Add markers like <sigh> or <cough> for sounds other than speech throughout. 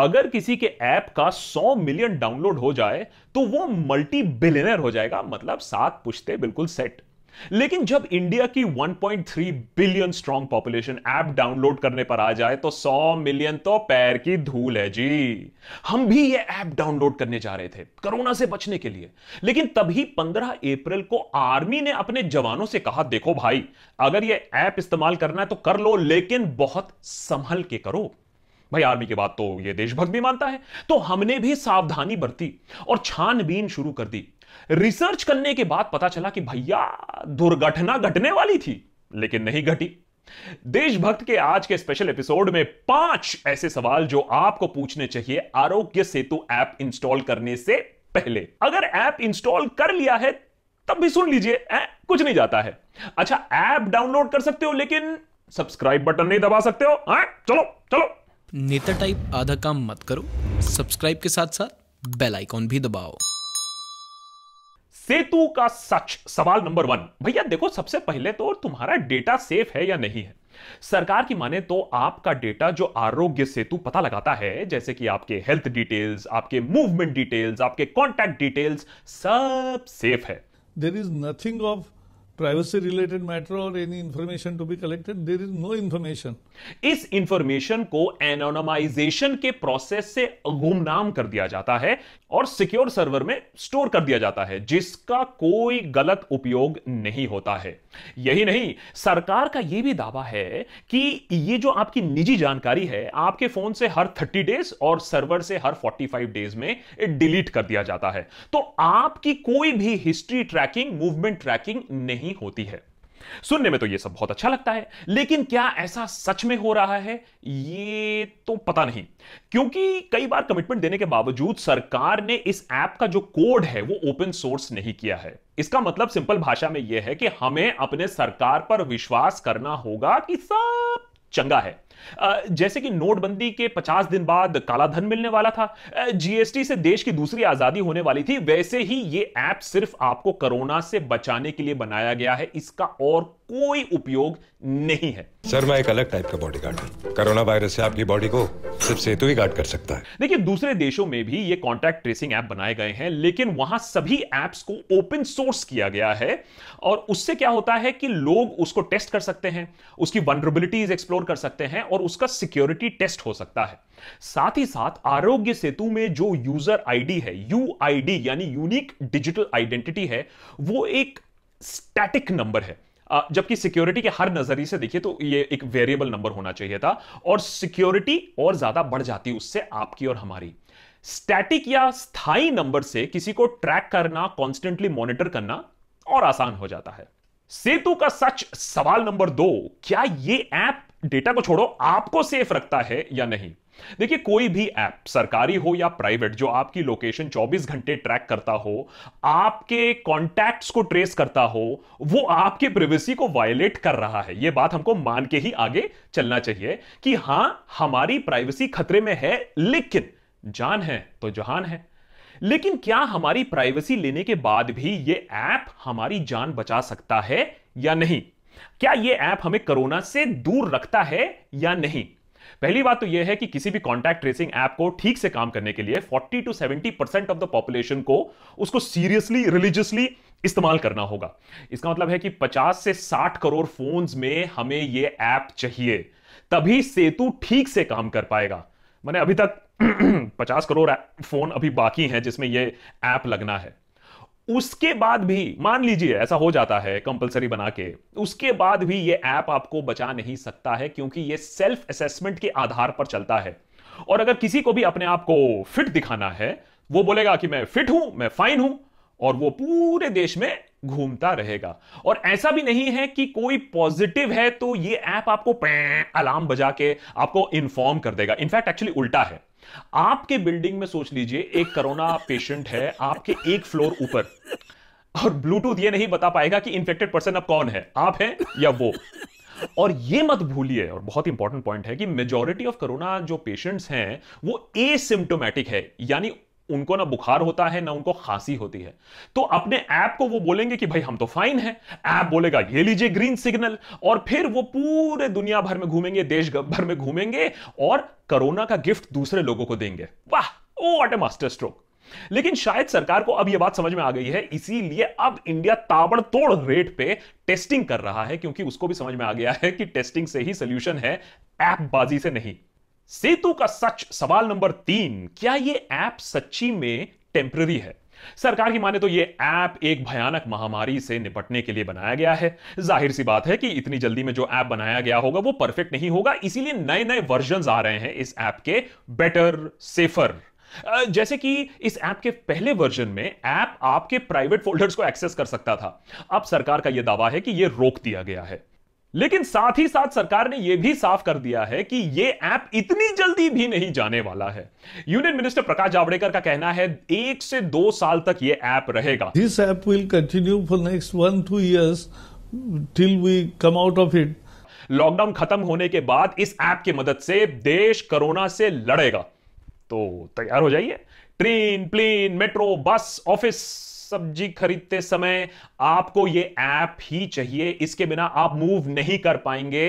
अगर किसी के ऐप का 100 मिलियन डाउनलोड हो जाए तो वो मल्टी बिलियनर हो जाएगा मतलब सात पुश्ते बिल्कुल सेट लेकिन जब इंडिया की 1.3 billion strong population app download करने पर आ जाए तो 100 मिलियन तो पैर की धूल है जी हम भी ये ऐप डाउनलोड करने जा रहे थे कोरोना से बचने के लिए लेकिन तभी 15 अप्रैल को आर्मी ने अपने जवानों से कहा देखो भाई अगर ये ऐप इस्तेमाल करना है तो कर लो लेकिन बहुत संभल के करो भाई आर्मी की बात तो ये देशभक्त भी मानता है तो हमने भी सावधानी बरती और छानबीन शुरू कर दी रिसर्च करने के बाद पता चला कि भैया दुर्घटना घटने वाली थी लेकिन नहीं घटी देशभक्त के आज के स्पेशल एपिसोड में पांच ऐसे सवाल जो आपको पूछने चाहिए आरोग्य सेतु ऐप इंस्टॉल करने से पहले अगर ऐप इंस्टॉल कर लिया है तब भी सुन लीजिए कुछ नहीं जाता है अच्छा ऐप डाउनलोड कर सकते हो लेकिन सब्सक्राइब बटन नहीं दबा सकते हो आ? चलो चलो नेता टाइप आधा काम मत करो सब्सक्राइब के साथ साथ बेल आइकॉन भी दबाओ सेतु का सच सवाल नंबर वन भैया देखो सबसे पहले तो तुम्हारा डेटा सेफ है या नहीं है सरकार की माने तो आपका डेटा जो आरोग्य सेतु पता लगाता है जैसे कि आपके हेल्थ डिटेल्स आपके मूवमेंट डिटेल्स आपके कॉन्टैक्ट डिटेल्स सब सेफ है there is nothing of privacy related matter or any information to be collected there is no information इस information को एनोनमाइजेशन के प्रोसेस से गुमनाम कर दिया जाता है और सिक्योर सर्वर में स्टोर कर दिया जाता है जिसका कोई गलत उपयोग नहीं होता है यही नहीं सरकार का यह भी दावा है कि ये जो आपकी निजी जानकारी है आपके फोन से हर 30 डेज और सर्वर से हर 45 डेज में डिलीट कर दिया जाता है तो आपकी कोई भी हिस्ट्री ट्रैकिंग मूवमेंट ट्रैकिंग नहीं नहीं होती है सुनने में तो यह सब बहुत अच्छा लगता है लेकिन क्या ऐसा सच में हो रहा है ये तो पता नहीं क्योंकि कई बार कमिटमेंट देने के बावजूद सरकार ने इस ऐप का जो कोड है वो ओपन सोर्स नहीं किया है इसका मतलब सिंपल भाषा में यह है कि हमें अपने सरकार पर विश्वास करना होगा कि सब चंगा है जैसे कि नोटबंदी के 50 दिन बाद काला धन मिलने वाला था जीएसटी से देश की दूसरी आजादी होने वाली थी वैसे ही ये ऐप सिर्फ आपको कोरोना से बचाने के लिए बनाया गया है इसका और कोई उपयोग नहीं है सर मैं एक अलग टाइप का बॉडी गार्ड हूँ कोरोना वायरस से आपकी बॉडी को सिर्फ सेतु ही गार्ड कर सकता है देखिए दूसरे देशों में भी ये कॉन्टैक्ट ट्रेसिंग ऐप बनाए गए हैं लेकिन वहां सभी एप्स को ओपन सोर्स किया गया है और उससे क्या होता है कि लोग उसको टेस्ट कर सकते हैं उसकी वनरेबिलिटीज एक्सप्लोर कर सकते हैं और उसका सिक्योरिटी टेस्ट हो सकता है साथ ही साथ आरोग्य सेतु में जो यूजर आईडी है यू यानी यूनिक डिजिटल आइडेंटिटी है वो एक स्टैटिक नंबर है जबकि सिक्योरिटी के हर नजरिए से देखिए तो ये एक वेरिएबल नंबर होना चाहिए था और सिक्योरिटी और ज्यादा बढ़ जाती उससे आपकी और हमारी स्टैटिक या स्थाई नंबर से किसी को ट्रैक करना कॉन्स्टेंटली मॉनिटर करना और आसान हो जाता है सेतु का सच सवाल नंबर दो क्या ये ऐप डेटा को छोड़ो आपको सेफ रखता है या नहीं देखिए कोई भी ऐप सरकारी हो या प्राइवेट जो आपकी लोकेशन 24 घंटे ट्रैक करता हो आपके कॉन्टैक्ट्स को ट्रेस करता हो वो आपके प्रिवेसी को वायलेट कर रहा है ये बात हमको मान के ही आगे चलना चाहिए कि हां हमारी प्राइवेसी खतरे में है लेकिन जान है तो जहान है लेकिन क्या हमारी प्राइवेसी लेने के बाद भी ये ऐप हमारी जान बचा सकता है या नहीं क्या यह ऐप हमें कोरोना से दूर रखता है या नहीं पहली बात तो यह है कि किसी भी कॉन्टैक्ट ट्रेसिंग ऐप को ठीक से काम करने के लिए 40 to 70 percent of the population को उसको सीरियसली रिलीजियसली इस्तेमाल करना होगा इसका मतलब है कि 50 से 60 करोड़ फोन्स में हमें यह ऐप चाहिए तभी सेतु ठीक से काम कर पाएगा मैंने अभी तक 50 <clears throat> करोड़ फोन अभी बाकी हैं जिसमें यह ऐप लगना है उसके बाद भी मान लीजिए ऐसा हो जाता है कंपलसरी बना के उसके बाद भी ये ऐप आपको बचा नहीं सकता है क्योंकि ये सेल्फ असेसमेंट के आधार पर चलता है और अगर किसी को भी अपने आप को फिट दिखाना है वो बोलेगा कि मैं फिट हूं मैं फाइन हूं और वो पूरे देश में घूमता रहेगा और ऐसा भी नहीं है कि कोई पॉजिटिव है तो ये ऐप आपको अलार्म बजा के आपको इन्फॉर्म कर देगा इनफैक्ट एक्चुअली उल्टा है आपके बिल्डिंग में सोच लीजिए एक कोरोना पेशेंट है आपके एक फ्लोर ऊपर और ब्लूटूथ ये नहीं बता पाएगा कि इन्फेक्टेड पर्सन अब कौन है आप हैं या वो और ये मत भूलिए और बहुत इंपॉर्टेंट पॉइंट है कि मेजोरिटी ऑफ कोरोना जो पेशेंट्स हैं वो एसिम्टोमेटिक है यानी उनको ना बुखार होता है ना उनको खांसी होती है तो अपने ऐप को वो बोलेंगे कि भाई हम तो फाइन है ऐप बोलेगा ये लीजिए ग्रीन सिग्नल और फिर वो पूरे दुनिया भर में घूमेंगे देश भर में घूमेंगे और कोरोना का गिफ्ट दूसरे लोगों को देंगे वाह oh what a master stroke लेकिन शायद सरकार को अब यह बात समझ में आ गई है इसीलिए अब इंडिया ताबड़तोड़ रेट पे टेस्टिंग कर रहा है क्योंकि उसको भी समझ में आ गया है कि टेस्टिंग से ही सोल्यूशन है ऐप बाजी से नहीं सेतु का सच सवाल नंबर तीन क्या ये ऐप सच्ची में टेम्पररी है सरकार की माने तो ये ऐप एक भयानक महामारी से निपटने के लिए बनाया गया है जाहिर सी बात है कि इतनी जल्दी में जो ऐप बनाया गया होगा वो परफेक्ट नहीं होगा इसीलिए नए नए वर्जन आ रहे हैं इस ऐप के बेटर सेफर जैसे कि इस ऐप के पहले वर्जन में ऐप आपके प्राइवेट फोल्डर्स को एक्सेस कर सकता था अब सरकार का यह दावा है कि यह रोक दिया गया है लेकिन साथ ही साथ सरकार ने यह भी साफ कर दिया है कि यह ऐप इतनी जल्दी भी नहीं जाने वाला है यूनियन मिनिस्टर प्रकाश जावड़ेकर का कहना है एक से दो साल तक यह ऐप रहेगा this app will continue for next one two years till we come out of it lockdown खत्म होने के बाद इस ऐप की मदद से देश कोरोना से लड़ेगा तो तैयार हो जाइए train plane metro bus office सब्जी खरीदते समय आपको ये ऐप ही चाहिए इसके बिना आप मूव नहीं कर पाएंगे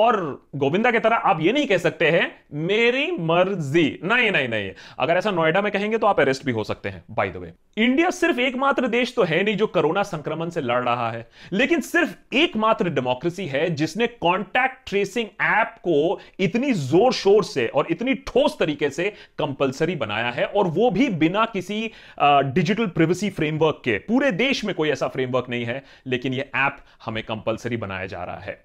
और गोविंदा की तरह आप ये नहीं कह सकते हैं मेरी मर्जी नहीं नहीं नहीं अगर ऐसा नोएडा में कहेंगे तो आप अरेस्ट भी हो सकते हैं बाय द वे इंडिया सिर्फ एकमात्र देश तो है नहीं जो कोरोना संक्रमण से लड़ रहा है लेकिन सिर्फ एकमात्र डेमोक्रेसी है जिसने कॉन्टैक्ट ट्रेसिंग ऐप को इतनी जोर शोर से और इतनी ठोस तरीके से कंपलसरी बनाया है और वो भी बिना किसी डिजिटल प्रिवेसी फ्रेमवर्क के पूरे देश में कोई ऐसा फ्रेमवर्क नहीं है लेकिन यह ऐप हमें कंपलसरी बनाया जा रहा है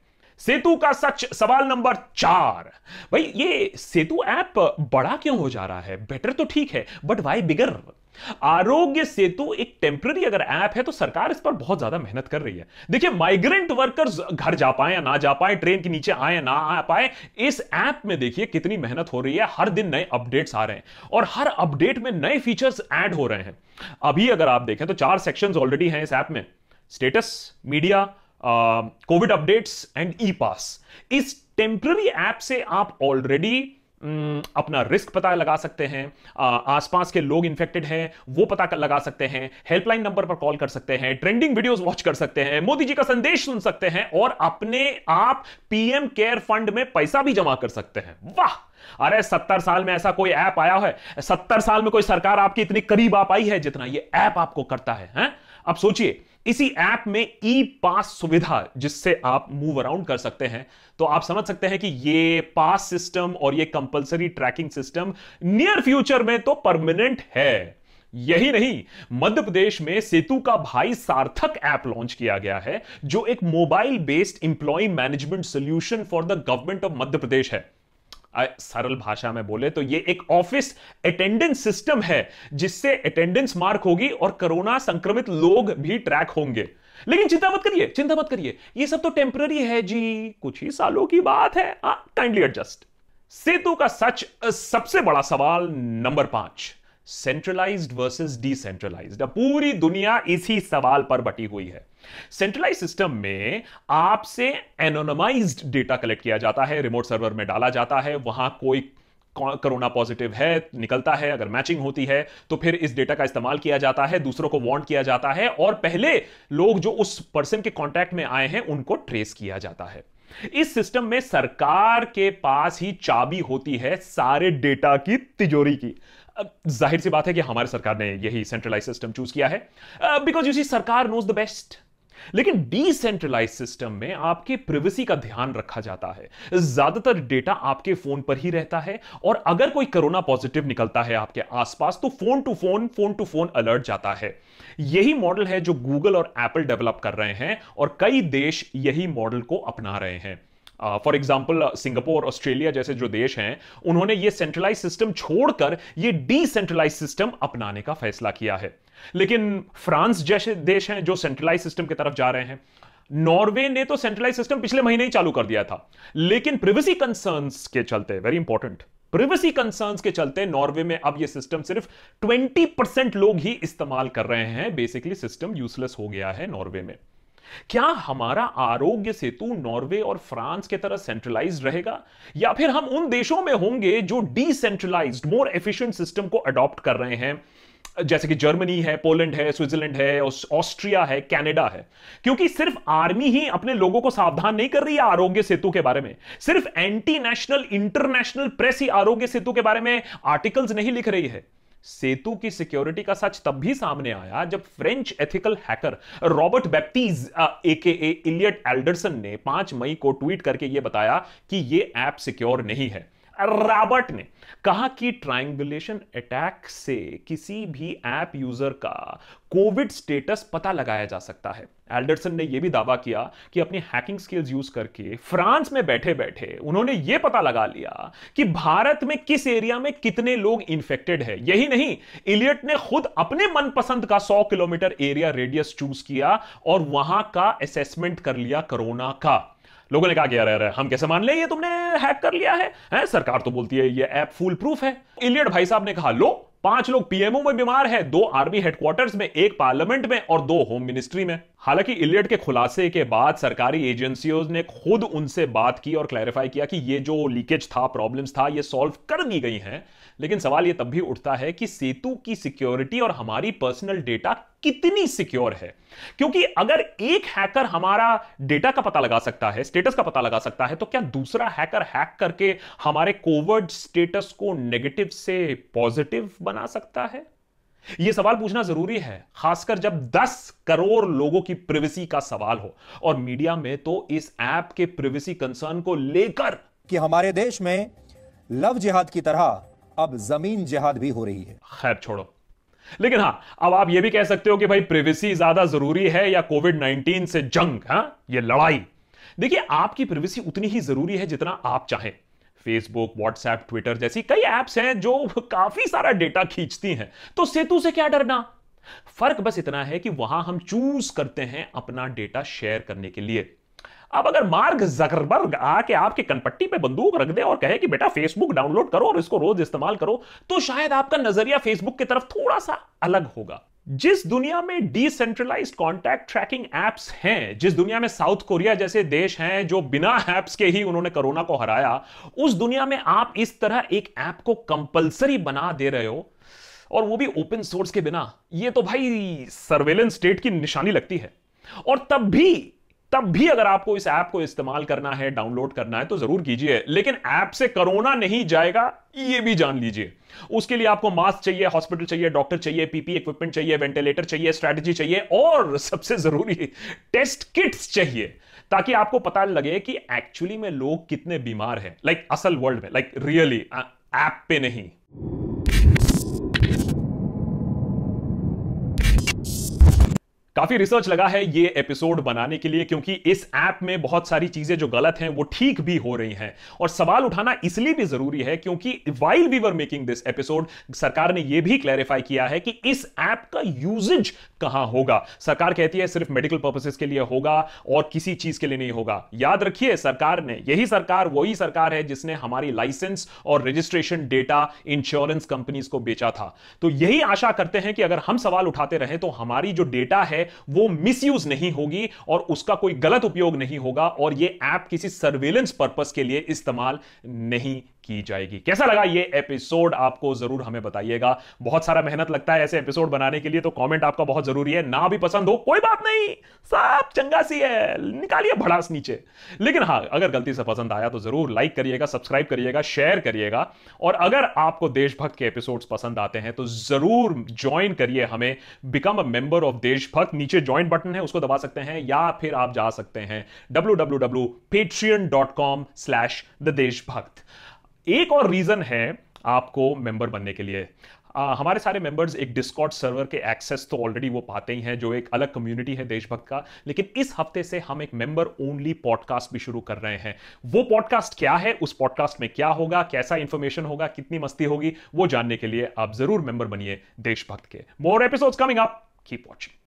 सेतु का सच सवाल नंबर चार भाई ये सेतु ऐप बड़ा क्यों हो जा रहा है बेटर तो ठीक है बट वाई बिगर आरोग्य सेतु एक टेम्पररी अगर ऐप है तो सरकार इस पर बहुत ज्यादा मेहनत कर रही है देखिए माइग्रेंट वर्कर्स घर जा पाए या ना जा पाए ट्रेन के नीचे आए ना आ पाए इस ऐप में देखिए कितनी मेहनत हो रही है हर दिन नए अपडेट्स आ रहे हैं और हर अपडेट में नए फीचर्स ऐड हो रहे हैं अभी अगर आप देखें तो चार सेक्शंस ऑलरेडी हैं इस ऐप में status media covid updates and E pass इस टेम्पररी ऐप से आप ऑलरेडी अपना रिस्क पता लगा सकते हैं आसपास के लोग इन्फेक्टेड हैं वो पता कर लगा सकते हैं हेल्पलाइन नंबर पर कॉल कर सकते हैं ट्रेंडिंग वीडियोस वॉच कर सकते हैं मोदी जी का संदेश सुन सकते हैं और अपने आप पीएम केयर फंड में पैसा भी जमा कर सकते हैं वाह अरे सत्तर साल में ऐसा कोई ऐप आया है सत्तर साल में कोई सरकार आपकी इतनी करीब आप आई है जितना ये ऐप आपको करता है, है? आप सोचिए इसी ऐप में ई पास सुविधा जिससे आप मूव अराउंड कर सकते हैं तो आप समझ सकते हैं कि ये पास सिस्टम और ये compulsory tracking system near future में तो परमानेंट है यही नहीं मध्य प्रदेश में सेतु का भाई सार्थक ऐप लॉन्च किया गया है जो एक mobile based employee management solution for the government of Madhya Pradesh है सरल भाषा में बोले तो ये एक ऑफिस अटेंडेंस सिस्टम है जिससे अटेंडेंस मार्क होगी और कोरोना संक्रमित लोग भी ट्रैक होंगे लेकिन चिंता मत करिए चिंता मत करिए ये सब तो टेम्पररी है जी कुछ ही सालों की बात है काइंडली हाँ, एडजस्ट सेतु का सच सबसे बड़ा सवाल नंबर पांच सेंट्रलाइज्ड वर्सेस डिसेंट्रलाइज्ड अब पूरी दुनिया इसी सवाल पर बटी हुई है सेंट्रलाइज सिस्टम में आपसे एनोनमाइज्ड डेटा कलेक्ट किया जाता है रिमोट सर्वर में डाला जाता है वहां कोई कोरोना पॉजिटिव है निकलता है अगर मैचिंग होती है तो फिर इस डेटा का इस्तेमाल किया जाता है दूसरों को वॉन्ट किया जाता है और पहले लोग जो उस पर्सन के कांटेक्ट में आए हैं उनको ट्रेस किया जाता है इस सिस्टम में सरकार के पास ही चाबी होती है सारे डेटा की तिजोरी की जाहिर सी बात है कि हमारी सरकार ने यही सेंट्रलाइज सिस्टम चूज किया है बिकॉज यू सी सरकार नोज द बेस्ट लेकिन डिसेंट्रलाइज सिस्टम में आपके प्रिवेसी का ध्यान रखा जाता है ज्यादातर डेटा आपके फोन पर ही रहता है और अगर कोई कोरोना पॉजिटिव निकलता है आपके आसपास तो phone to phone phone to phone alert जाता है यही मॉडल है जो गूगल और एप्पल डेवलप कर रहे हैं और कई देश यही मॉडल को अपना रहे हैं फॉर एग्जाम्पल सिंगापुर ऑस्ट्रेलिया जैसे जो देश हैं उन्होंने ये सेंट्रलाइज सिस्टम छोड़कर ये डिसेंट्रलाइज सिस्टम अपनाने का फैसला किया है लेकिन फ्रांस जैसे देश हैं जो सेंट्रलाइज सिस्टम की तरफ जा रहे हैं नॉर्वे ने तो सेंट्रलाइज सिस्टम पिछले महीने ही चालू कर दिया था लेकिन प्रिवेसी कंसर्न्स के चलते वेरी इंपॉर्टेंट प्रिवेसी कंसर्न्स के चलते नॉर्वे में अब यह सिस्टम सिर्फ 20 परसेंट लोग ही इस्तेमाल कर रहे हैं बेसिकली सिस्टम यूजलेस हो गया है नॉर्वे में क्या हमारा आरोग्य सेतु नॉर्वे और फ्रांस के तरह सेंट्रलाइज रहेगा या फिर हम उन देशों में होंगे जो डिसेंट्रलाइज मोर एफिशिएंट सिस्टम को अडॉप्ट कर रहे हैं जैसे कि जर्मनी है पोलैंड है स्विट्जरलैंड है ऑस्ट्रिया है कनाडा है क्योंकि सिर्फ आर्मी ही अपने लोगों को सावधान नहीं कर रही है आरोग्य सेतु के बारे में सिर्फ एंटी नेशनल इंटरनेशनल प्रेस ही आरोग्य सेतु के बारे में आर्टिकल्स नहीं लिख रही है सेतु की सिक्योरिटी का सच तब भी सामने आया जब French ethical hacker Robert Baptiste A K A Elliot Alderson ने 5 मई को ट्वीट करके यह बताया कि यह ऐप सिक्योर नहीं है रॉबर्ट ने कहा कि ट्राइंगुलेशन अटैक से किसी भी ऐप यूजर का कोविड स्टेटस पता लगाया जा सकता है एल्डरसन ने यह भी दावा किया कि अपनी हैकिंग स्किल्स यूज करके फ्रांस में बैठे बैठे उन्होंने यह पता लगा लिया कि भारत में किस एरिया में कितने लोग इन्फेक्टेड है यही नहीं इलियट ने खुद अपने मनपसंद का 100 किलोमीटर एरिया रेडियस चूज किया और वहां का असेसमेंट कर लिया कोरोना का लोगों ने कहा कि यार यार हम कैसे मान ले ये तुमने हैक कर लिया है, है? सरकार तो बोलती है ये ऐप फुल प्रूफ है इलियट भाई साहब ने कहा लो पांच लोग पीएमओ में बीमार है दो आर्मी हेडक्वार्टर्स में एक पार्लियामेंट में और दो होम मिनिस्ट्री में हालांकि इलियट के खुलासे के बाद सरकारी एजेंसियों ने खुद उनसे बात की और क्लैरिफाई किया कि ये जो लीकेज था प्रॉब्लम्स था ये सॉल्व कर दी गई हैं लेकिन सवाल ये तब भी उठता है कि सेतु की सिक्योरिटी और हमारी पर्सनल डेटा कितनी सिक्योर है क्योंकि अगर एक हैकर हमारा डेटा का पता लगा सकता है स्टेटस का पता लगा सकता है तो क्या दूसरा हैकर हैक करके हमारे कोवर्ड स्टेटस को नेगेटिव से पॉजिटिव बना सकता है यह सवाल पूछना जरूरी है खासकर जब 10 करोड़ लोगों की प्रिवेसी का सवाल हो और मीडिया में तो इस ऐप के प्रिवेसी कंसर्न को लेकर कि हमारे देश में लव जिहाद की तरह अब जमीन जिहाद भी हो रही है खैर छोड़ो लेकिन हां अब आप यह भी कह सकते हो कि भाई प्रिवेसी ज्यादा जरूरी है या कोविड 19 से जंग हा? ये लड़ाई देखिए आपकी प्रिवेसी उतनी ही जरूरी है जितना आप चाहें फेसबुक व्हाट्सएप ट्विटर जैसी कई ऐप्स हैं जो काफी सारा डेटा खींचती हैं तो सेतु से क्या डरना फर्क बस इतना है कि वहां हम चूज करते हैं अपना डेटा शेयर करने के लिए अब अगर मार्ग जकरबर्ग आके आपके कनपट्टी पे बंदूक रख दे और कहे कि बेटा फेसबुक डाउनलोड करो और इसको रोज इस्तेमाल करो तो शायद आपका नजरिया फेसबुक की तरफ थोड़ा सा अलग होगा जिस दुनिया में डिसेंट्रलाइज कॉन्टैक्ट ट्रैकिंग एप्स हैं जिस दुनिया में साउथ कोरिया जैसे देश हैं जो बिना एप्स के ही उन्होंने कोरोना को हराया उस दुनिया में आप इस तरह एक ऐप को कंपलसरी बना दे रहे हो और वो भी ओपन सोर्स के बिना ये तो भाई सर्वेलेंस स्टेट की निशानी लगती है और तब भी तब भी अगर आपको इस ऐप को इस्तेमाल करना है डाउनलोड करना है तो जरूर कीजिए लेकिन ऐप से कोरोना नहीं जाएगा ये भी जान लीजिए उसके लिए आपको मास्क चाहिए हॉस्पिटल चाहिए डॉक्टर चाहिए पीपी इक्विपमेंट चाहिए वेंटिलेटर चाहिए स्ट्रेटजी चाहिए और सबसे जरूरी टेस्ट किट्स चाहिए ताकि आपको पता लगे कि एक्चुअली में लोग कितने बीमार हैं लाइक असल वर्ल्ड में लाइक रियली ऐप पे नहीं काफी रिसर्च लगा है ये एपिसोड बनाने के लिए क्योंकि इस ऐप में बहुत सारी चीजें जो गलत हैं वो ठीक भी हो रही हैं और सवाल उठाना इसलिए भी जरूरी है क्योंकि while we were making this episode सरकार ने यह भी क्लैरिफाई किया है कि इस ऐप का यूजेज कहां होगा सरकार कहती है सिर्फ मेडिकल पर्पसेस के लिए होगा और किसी चीज के लिए नहीं होगा याद रखिए सरकार ने यही सरकार वही सरकार है जिसने हमारी लाइसेंस और रजिस्ट्रेशन डेटा इंश्योरेंस कंपनीज को बेचा था तो यही आशा करते हैं कि अगर हम सवाल उठाते रहे तो हमारी जो डेटा है वो मिसयूज नहीं होगी और उसका कोई गलत उपयोग नहीं होगा और ये ऐप किसी सर्वेलेंस पर्पस के लिए इस्तेमाल नहीं की जाएगी कैसा लगा ये एपिसोड आपको जरूर हमें बताइएगा बहुत सारा मेहनत लगता है ऐसे एपिसोड बनाने के लिए तो कमेंट आपका बहुत जरूरी है ना भी पसंद हो कोई बात नहीं साफ चंगा सी है निकालिए भड़ास नीचे लेकिन हाँ अगर गलती से पसंद आया तो जरूर लाइक करिएगा सब्सक्राइब करिएगा शेयर करिएगा और अगर आपको देशभक्त के एपिसोड पसंद आते हैं तो जरूर ज्वाइन करिए हमें बिकम अ मेंबर ऑफ देशभक्त नीचे ज्वाइन बटन है उसको दबा सकते हैं या फिर आप जा सकते हैं W W W Patreon dot com slash the Deshbhakt एक और रीजन है आपको मेंबर बनने के लिए आ, हमारे सारे मेंबर्स एक डिस्कॉट सर्वर के एक्सेस तो ऑलरेडी वो पाते ही हैं जो एक अलग कम्युनिटी है देशभक्त का लेकिन इस हफ्ते से हम एक मेंबर ओनली पॉडकास्ट भी शुरू कर रहे हैं वो पॉडकास्ट क्या है उस पॉडकास्ट में क्या होगा कैसा इंफॉर्मेशन होगा कितनी मस्ती होगी वो जानने के लिए आप जरूर मेंबर बनिए देशभक्त के more episodes coming up keep watching